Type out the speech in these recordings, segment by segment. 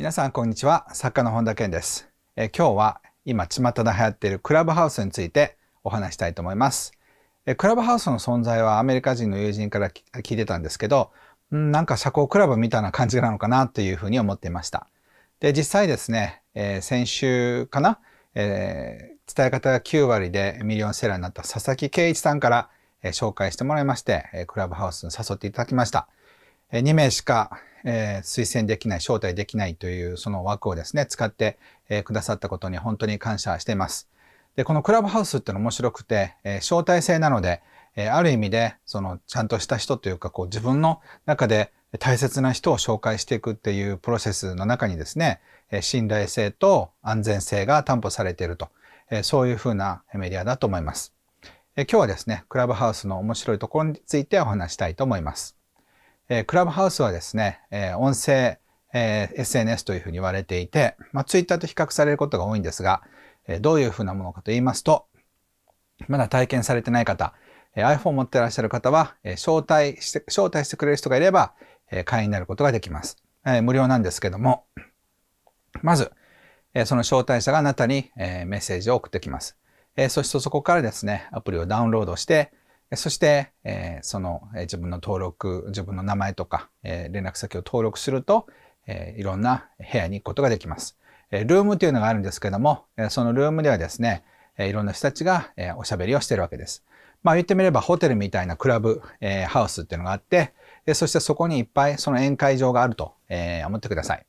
皆さんこんにちは作家の本田健です、え今日は今巷で流行っているクラブハウスについてお話したいと思います、えクラブハウスの存在はアメリカ人の友人から聞いてたんですけどんなんか社交クラブみたいな感じなのかなというふうに思っていましたで実際ですね、えー、先週かな、え伝え方が9割でミリオンセラーになった佐々木圭一さんから、え紹介してもらいまして、えクラブハウスに誘っていただきました2名しか、えー、推薦できない、招待できないというその枠をですね、使って、えー、くださったことに本当に感謝しています。で、このクラブハウスっての面白くて、えー、招待制なので、えある意味で、その、ちゃんとした人というか、こう、自分の中で大切な人を紹介していくっていうプロセスの中にですね、え信頼性と安全性が担保されていると、えそういうふうなメディアだと思います。え今日はですね、クラブハウスの面白いところについてお話したいと思います。えクラブハウスはですね、え音声、え SNS というふうに言われていて、まあ、Twitter と比較されることが多いんですが、えどういうふうなものかと言いますと、まだ体験されてない方、え iPhone 持ってらっしゃる方は、え招待して、招待してくれる人がいれば、え会員になることができます。え無料なんですけども、まず、えその招待者があなたに、えメッセージを送ってきます。えそしてそこからですね、アプリをダウンロードして、そして、えー、その、えー、自分の登録、自分の名前とか、えー、連絡先を登録すると、えいろんな部屋に行くことができます。えルームというのがあるんですけども、えそのルームではですね、えいろんな人たちが、えおしゃべりをしているわけです。まあ言ってみればホテルみたいなクラブ、えハウスっていうのがあって、えそしてそこにいっぱいその宴会場があると、え思ってください。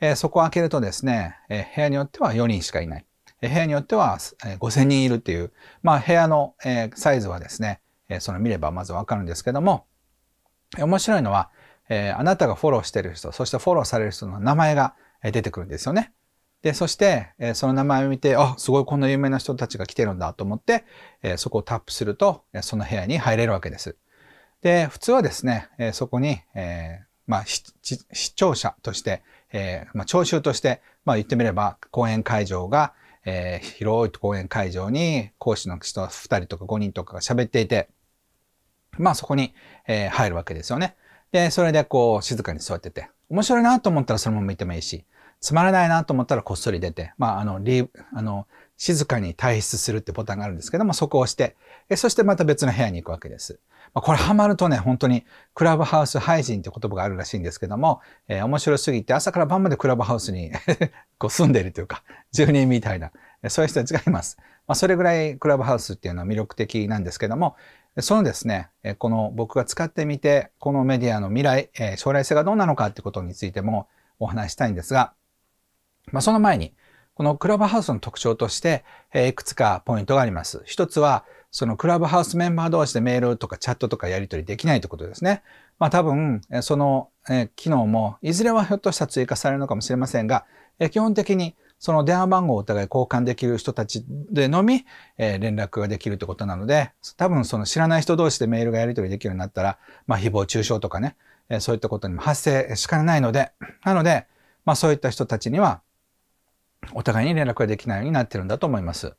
えそこを開けるとですね、え部屋によっては4人しかいない。部屋によっては5000人いるっていう、まあ部屋のサイズはですね、えその見ればまずわかるんですけども、面白いのは、えあなたがフォローしてる人、そしてフォローされる人の名前が出てくるんですよね。で、そして、えその名前を見て、あ、すごいこんな有名な人たちが来てるんだと思って、えそこをタップすると、えその部屋に入れるわけです。で、普通はですね、えそこに、えー、まあ、視聴者として、えー、まあ、聴衆として、まあ、言ってみれば、講演会場が、えー、広い講演会場に講師の人2人とか5人とかが喋っていて、まあそこに、えー、入るわけですよね。で、それでこう静かに座ってて、面白いなと思ったらそのままいてもいいし、つまらないなと思ったらこっそり出て、まああの、リあの、静かに退出するってボタンがあるんですけども、そこを押して、そしてまた別の部屋に行くわけです。まあ、これハマるとね、本当にクラブハウス廃人って言葉があるらしいんですけども、えー、面白すぎて朝から晩までクラブハウスに こう住んでいるというか、住人みたいな、そういう人たちがいます。まあ、それぐらいクラブハウスっていうのは魅力的なんですけども、そのですね、この僕が使ってみて、このメディアの未来、将来性がどうなのかってことについてもお話したいんですが、まあ、その前に、このクラブハウスの特徴として、いくつかポイントがあります。一つは、そのクラブハウスメンバー同士でメールとかチャットとかやり取りできないということですね。まあ多分、その機能も、いずれはひょっとしたら追加されるのかもしれませんが、基本的にその電話番号をお互い交換できる人たちでのみ、えー、連絡ができるってことなので、多分その知らない人同士でメールがやり取りできるようになったら、まあ、誹謗中傷とかね、えー、そういったことにも発生しかねないので、なので、まあ、そういった人たちには、お互いに連絡ができないようになってるんだと思います。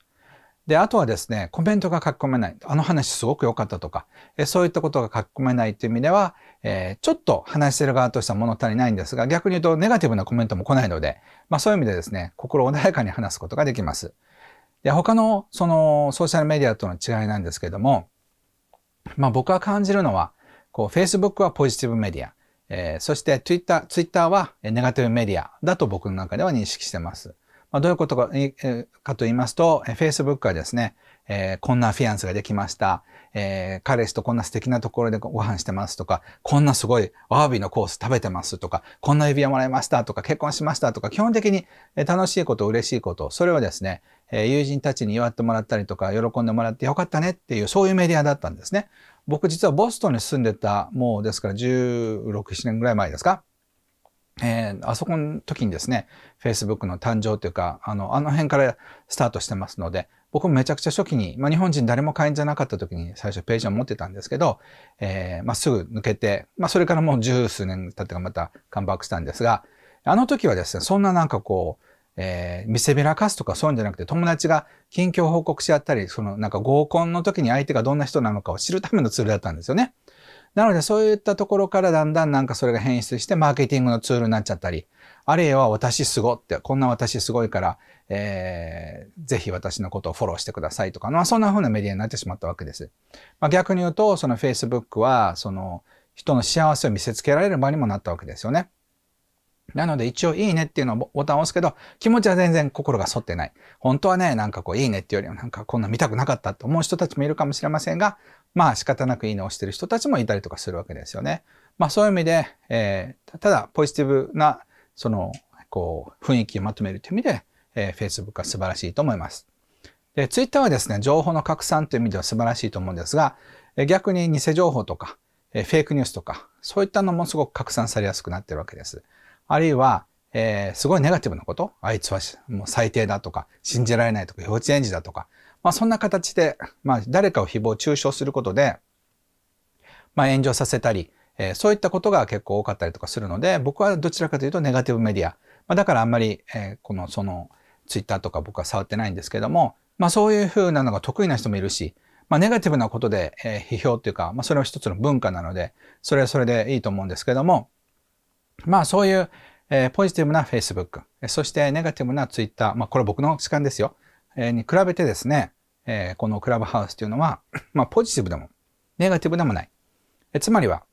で、あとはですね、コメントが書き込めない。あの話すごく良かったとか、えそういったことが書き込めないという意味では、えー、ちょっと話してる側としては物足りないんですが、逆に言うとネガティブなコメントも来ないので、まあそういう意味でですね、心穏やかに話すことができます。で、他のそのソーシャルメディアとの違いなんですけども、まあ僕は感じるのは、こう Facebook はポジティブメディア、えー、そして Twitter、Twitter はネガティブメディアだと僕の中では認識してます。まあ、どういうことか,、かと言いますと、え Facebook はですね、えー、こんなフィアンスができました。えー、彼氏とこんな素敵なところでご飯してますとか、こんなすごいわわびのコース食べてますとか、こんな指輪もらいましたとか、結婚しましたとか、基本的に楽しいこと、嬉しいこと、それをですね、えー、友人たちに祝ってもらったりとか、喜んでもらってよかったねっていう、そういうメディアだったんですね。僕実はボストンに住んでた、もうですから16、7年ぐらい前ですかえー、あそこの時にですね、Facebook の誕生というか、あの、あの辺からスタートしてますので、僕もめちゃくちゃ初期に、まあ、日本人誰も会員じゃなかった時に最初ページを持ってたんですけど、えー、まあ、すぐ抜けて、まあ、それからもう十数年経ってからまたカムバックしたんですが、あの時はですね、そんななんかこう、えー、見せびらかすとかそういうんじゃなくて友達が近況報告し合ったり、そのなんか合コンの時に相手がどんな人なのかを知るためのツールだったんですよね。なのでそういったところからだんだんなんかそれが変質してマーケティングのツールになっちゃったり、あるいは私すごって、こんな私すごいから、えー、ぜひ私のことをフォローしてくださいとか、まあそんな風なメディアになってしまったわけです。まあ、逆に言うと、その Facebook は、その人の幸せを見せつけられる場にもなったわけですよね。なので一応いいねっていうのをボタンを押すけど、気持ちは全然心が反ってない。本当はね、なんかこういいねっていうよりはなんかこんな見たくなかったと思う人たちもいるかもしれませんが、まあ仕方なくいいねをしてる人たちもいたりとかするわけですよね。まあそういう意味で、えー、ただポジティブな、その、こう、雰囲気をまとめるという意味で、えー、Facebook は素晴らしいと思います。で、Twitter はですね、情報の拡散という意味では素晴らしいと思うんですが、逆に偽情報とか、えー、フェイクニュースとか、そういったのもすごく拡散されやすくなってるわけです。あるいは、えー、すごいネガティブなこと、あいつはもう最低だとか、信じられないとか、幼稚園児だとか、まあそんな形で、まあ誰かを誹謗中傷することで、まあ炎上させたり、えー、そういったことが結構多かったりとかするので、僕はどちらかというとネガティブメディア。まあだからあんまり、えー、この、その、ツイッターとか僕は触ってないんですけども、まあそういうふうなのが得意な人もいるし、まあ、ネガティブなことで、えー、批評っていうか、まあ、それは一つの文化なので、それはそれでいいと思うんですけども、まあそういう、えー、ポジティブな Facebook、そしてネガティブな Twitter、まあこれ僕の主観ですよ、えー、に比べてですね、えー、このクラブハウスというのは、まあポジティブでも、ネガティブでもない。えつまりは、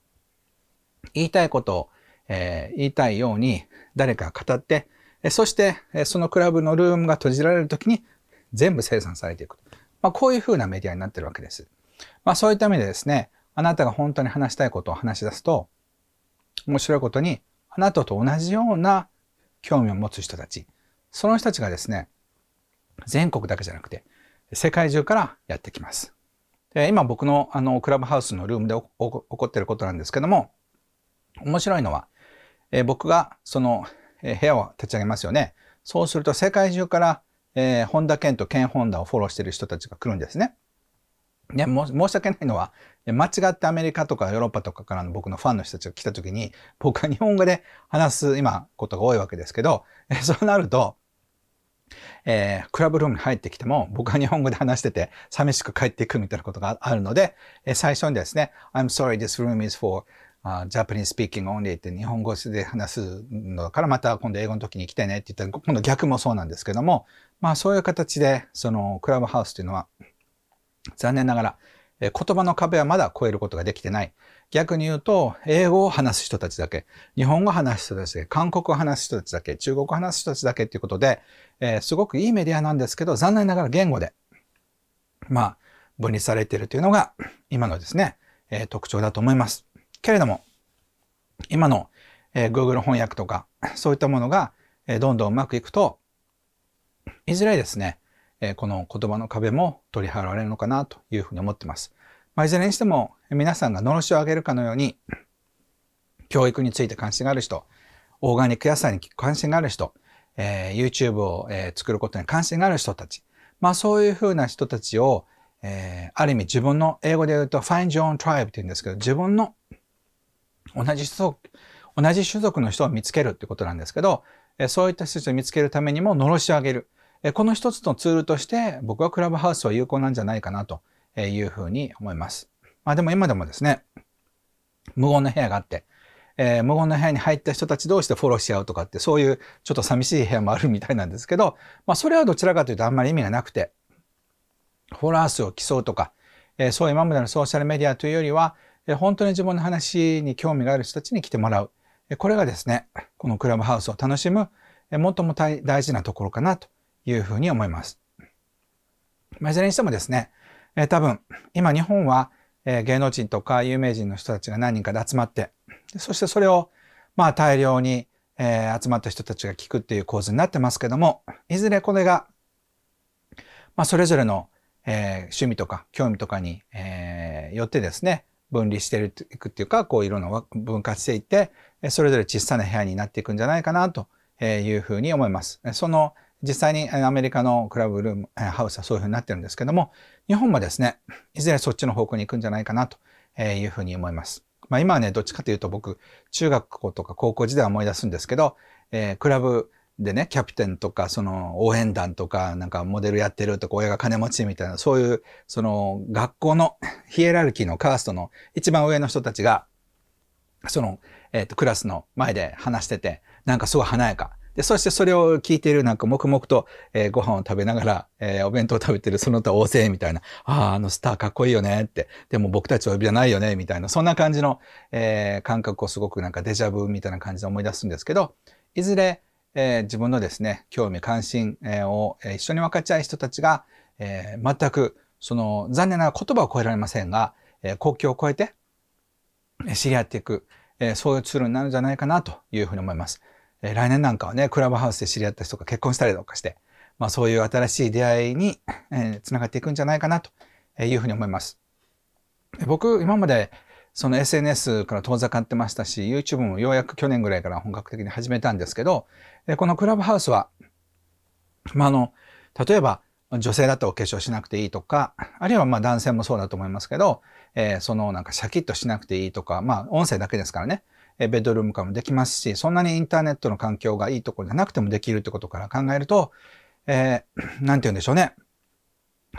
言いたいことを、え言いたいように誰か語って、えそして、えそのクラブのルームが閉じられるときに全部生産されていく。まあこういうふうなメディアになってるわけです。まあそういった意味でですね、あなたが本当に話したいことを話し出すと、面白いことにあなたと同じような興味を持つ人たち、その人たちがですね、全国だけじゃなくて、世界中からやってきます。で今僕のあのクラブハウスのルームで起こってることなんですけども、面白いのは、えー、僕がその、えー、部屋を立ち上げますよね。そうすると世界中から、えー、本田健と健本田をフォローしている人たちが来るんですね。ね、申し訳ないのは、間違ってアメリカとかヨーロッパとかからの僕のファンの人たちが来た時に、僕は日本語で話す今ことが多いわけですけど、そうなると、えー、クラブルームに入ってきても、僕は日本語で話してて、寂しく帰っていくみたいなことがあるので、えー、最初にですね、I'm sorry, this room is for、uh, Japanese speaking only って日本語で話すのから、また今度英語の時に来てねって言ったら、今度逆もそうなんですけども、まあそういう形で、そのクラブハウスというのは、残念ながら、言葉の壁はまだ超えることができてない。逆に言うと、英語を話す人たちだけ、日本語を話す人たちだけ、韓国を話す人たちだけ、中国を話す人たちだけっていうことで、えー、すごくいいメディアなんですけど、残念ながら言語で、まあ、分離されているというのが、今のですね、えー、特徴だと思います。けれども、今の、えー、Google 翻訳とか、そういったものが、えー、どんどんうまくいくと、いずれですね、えこの言葉の壁も取り払われるのかなというふうに思ってます。まあ、いずれにしても皆さんが狼しを上げるかのように教育について関心がある人オーガニック野菜に関心がある人、えー、YouTube を、えー、作ることに関心がある人たち、まあ、そういうふうな人たちを、えー、ある意味自分の英語で言うと Find your own tribe って言うんですけど自分の同じ種族同じ種族の人を見つけるってことなんですけど、えー、そういった人たちを見つけるためにも罵し上げる。この一つのツールとして僕はクラブハウスは有効なんじゃないかなというふうに思います。まあでも今でもですね、無言の部屋があって、えー、無言の部屋に入った人たち同士でフォローし合うとかってそういうちょっと寂しい部屋もあるみたいなんですけど、まあそれはどちらかというとあんまり意味がなくて、フォロワー数を競うとか、えー、そう今までのソーシャルメディアというよりは、えー、本当に自分の話に興味がある人たちに来てもらう。これがですね、このクラブハウスを楽しむ、最も大事なところかなというふうに思います。まいずれにしてもですね、えー、多分今日本は、えー、芸能人とか有名人の人たちが何人かで集まってそしてそれをまあ大量に、えー、集まった人たちが聞くっていう構図になってますけどもいずれこれが、まあ、それぞれの、えー、趣味とか興味とかに、えー、よってですね分離していくっていうかこういろんな分割していってそれぞれ小さな部屋になっていくんじゃないかなというふうに思います。その実際にアメリカのクラブルーム、ハウスはそういうふうになってるんですけども、日本もですね、いずれそっちの方向に行くんじゃないかなというふうに思います。まあ今はね、どっちかというと僕、中学校とか高校時代は思い出すんですけど、えー、クラブでね、キャプテンとか、その応援団とか、なんかモデルやってるとか、親が金持ちみたいな、そういう、その学校のヒエラルキーのカーストの一番上の人たちが、その、えっ、ー、と、クラスの前で話してて、なんかすごい華やか。でそしてそれを聞いているなんか黙々と、えー、ご飯を食べながら、えー、お弁当を食べてるその他大勢みたいな、ああ、あのスターかっこいいよねって、でも僕たちは呼びじゃないよねみたいな、そんな感じの、えー、感覚をすごくなんかデジャブみたいな感じで思い出すんですけど、いずれ、えー、自分のですね、興味関心を一緒に分かち合い人たちが、えー、全くその残念な言葉を超えられませんが、えー、国境を越えて知り合っていく、えー、そういうツールになるんじゃないかなというふうに思います。え来年なんかはね、クラブハウスで知り合った人が結婚したりとかして、まあそういう新しい出会いに、えー、がっていくんじゃないかなというふうに思います。僕、今までその SNS から遠ざかってましたし、YouTube もようやく去年ぐらいから本格的に始めたんですけど、えこのクラブハウスは、まあ、あの、例えば女性だとお化粧しなくていいとか、あるいはまあ男性もそうだと思いますけど、えー、そのなんかシャキッとしなくていいとか、まあ音声だけですからね、えベッドルーム化もできますし、そんなにインターネットの環境がいいところじゃなくてもできるってことから考えると、えー、なんて言うんでしょうね。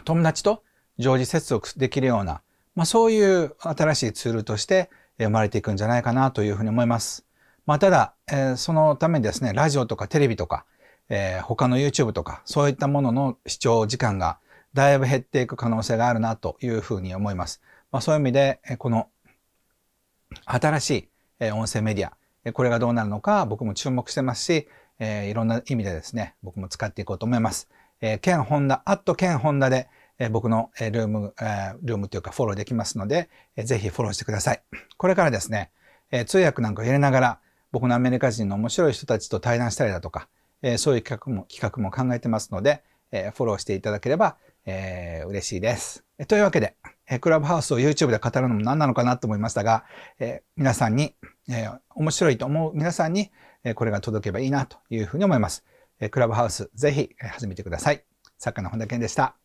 友達と常時接続できるような、まあ、そういう新しいツールとして生まれていくんじゃないかなというふうに思います。まあ、ただ、えー、そのためにですね、ラジオとかテレビとか、えー、他の YouTube とか、そういったものの視聴時間がだいぶ減っていく可能性があるなというふうに思います。まあ、そういう意味で、この新しい音声メディア、これがどうなるのか僕も注目してますし、えいろんな意味でですね、僕も使っていこうと思います。えー、ケンホンダ、アットケンホンダで、え僕のルーム、えルームというかフォローできますので、えー、ぜひフォローしてください。これからですね、え通訳なんか入れながら、僕のアメリカ人の面白い人たちと対談したりだとか、えそういう企画も、企画も考えてますので、えフォローしていただければ、えー、嬉しいです。というわけで、えクラブハウスを YouTube で語るのも何なのかなと思いましたが、え皆さんに、え面白いと思う皆さんに、えこれが届けばいいなというふうに思います。えクラブハウス、ぜひ始めてください。作家の本田健でした。